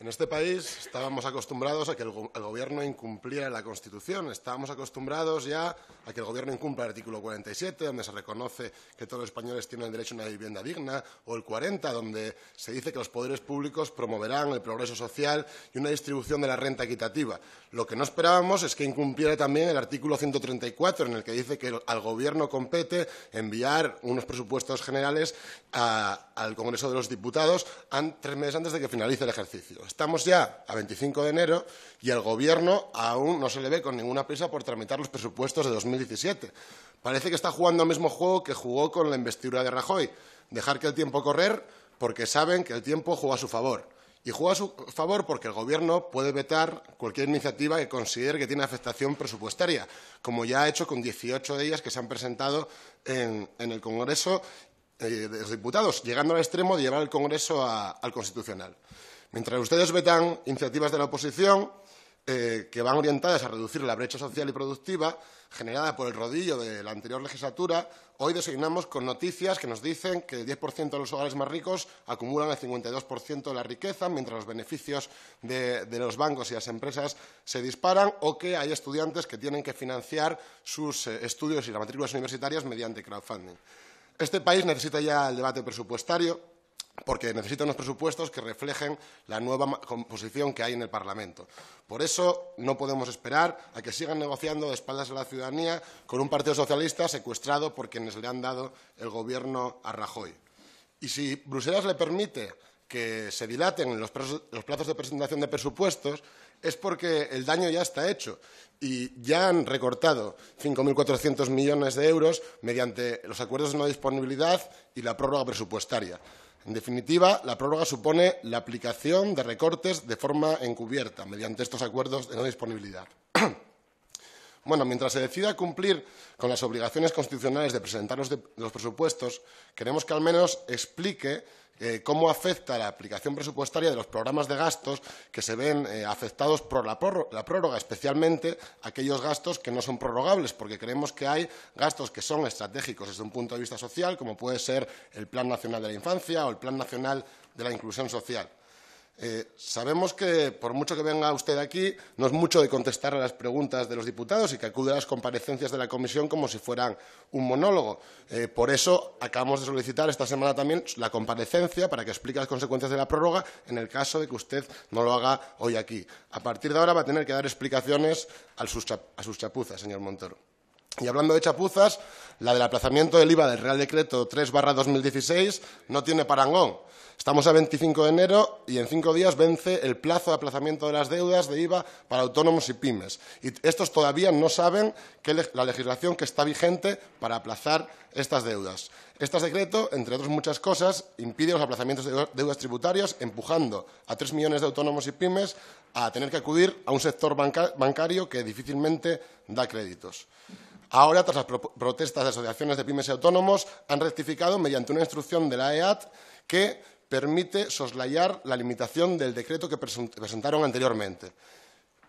En este país estábamos acostumbrados a que el, gobierno incumpliera la Constitución, estábamos acostumbrados ya a que el gobierno incumpla el artículo 47, donde se reconoce que todos los españoles tienen derecho a una vivienda digna, o el 40, donde se dice que los poderes públicos promoverán el progreso social y una distribución de la renta equitativa. Lo que no esperábamos es que incumpliera también el artículo 134, en el que dice que al gobierno compete enviar unos presupuestos generales al Congreso de los Diputados tres meses antes de que finalice el ejercicio. Estamos ya a 25 de enero y el Gobierno aún no se le ve con ninguna prisa por tramitar los presupuestos de 2017. Parece que está jugando al mismo juego que jugó con la investidura de Rajoy, dejar que el tiempo correr porque saben que el tiempo juega a su favor. Y juega a su favor porque el Gobierno puede vetar cualquier iniciativa que considere que tiene afectación presupuestaria, como ya ha hecho con 18 de ellas que se han presentado en, el Congreso eh, de los diputados, llegando al extremo de llevar el Congreso a, al Constitucional. Mientras ustedes vetan iniciativas de la oposición eh, que van orientadas a reducir la brecha social y productiva generada por el rodillo de la anterior legislatura, hoy designamos con noticias que nos dicen que el 10% de los hogares más ricos acumulan el 52% de la riqueza, mientras los beneficios de, los bancos y las empresas se disparan, o que hay estudiantes que tienen que financiar sus eh, estudios y las matrículas universitarias mediante crowdfunding. Este país necesita ya el debate presupuestario, porque necesitan unos presupuestos que reflejen la nueva composición que hay en el Parlamento. Por eso no podemos esperar a que sigan negociando de espaldas a la ciudadanía con un Partido Socialista secuestrado por quienes le han dado el Gobierno a Rajoy. Y si Bruselas le permite que se dilaten los, los plazos de presentación de presupuestos, es porque el daño ya está hecho y ya han recortado 5.400 millones de euros mediante los acuerdos de no disponibilidad y la prórroga presupuestaria. En definitiva, la prórroga supone la aplicación de recortes de forma encubierta mediante estos acuerdos de no disponibilidad. Bueno, mientras se decida cumplir con las obligaciones constitucionales de presentar los, presupuestos, queremos que al menos explique eh, cómo afecta la aplicación presupuestaria de los programas de gastos que se ven eh, afectados por la, prórroga, especialmente aquellos gastos que no son prorrogables, porque creemos que hay gastos que son estratégicos desde un punto de vista social, como puede ser el Plan Nacional de la Infancia o el Plan Nacional de la Inclusión Social. Eh, sabemos que, por mucho que venga usted aquí, no es mucho de contestar a las preguntas de los diputados y que acude a las comparecencias de la comisión como si fueran un monólogo. Eh, por eso acabamos de solicitar esta semana también la comparecencia para que explique las consecuencias de la prórroga en el caso de que usted no lo haga hoy aquí. A partir de ahora va a tener que dar explicaciones a sus, a sus chapuzas, señor Montoro. Y hablando de chapuzas, la del aplazamiento del IVA del Real Decreto 3 2016 no tiene parangón. Estamos a 25 de enero y en cinco días vence el plazo de aplazamiento de las deudas de IVA para autónomos y pymes. Y estos todavía no saben la legislación que está vigente para aplazar estas deudas. Este decreto, entre otras muchas cosas, impide los aplazamientos de deudas tributarias, empujando a tres millones de autónomos y pymes a tener que acudir a un sector bancario que difícilmente da créditos. Ahora, tras las protestas de asociaciones de pymes y autónomos, han rectificado mediante una instrucción de la EAT que permite soslayar la limitación del decreto que presentaron anteriormente.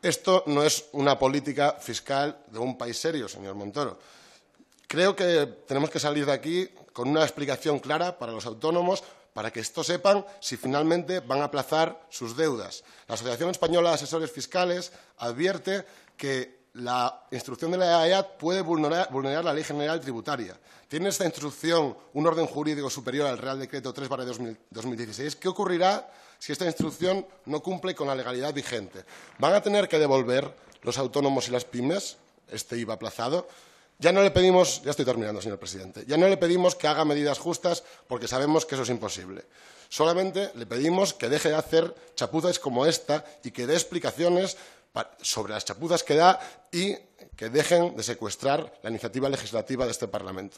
Esto no es una política fiscal de un país serio, señor Montoro. Creo que tenemos que salir de aquí con una explicación clara para los autónomos, para que estos sepan si finalmente van a aplazar sus deudas. La Asociación Española de Asesores Fiscales advierte que la instrucción de la EAEA e puede vulnerar, vulnerar, la Ley General Tributaria. Tiene esta instrucción un orden jurídico superior al Real Decreto 3-2016. ¿Qué ocurrirá si esta instrucción no cumple con la legalidad vigente? ¿Van a tener que devolver los autónomos y las pymes este IVA aplazado? Ya no le pedimos, ya estoy terminando, señor presidente, ya no le pedimos que haga medidas justas porque sabemos que eso es imposible. Solamente le pedimos que deje de hacer chapuzas como esta y que dé explicaciones sobre las chapuzas que da y que dejen de secuestrar la iniciativa legislativa de este Parlamento.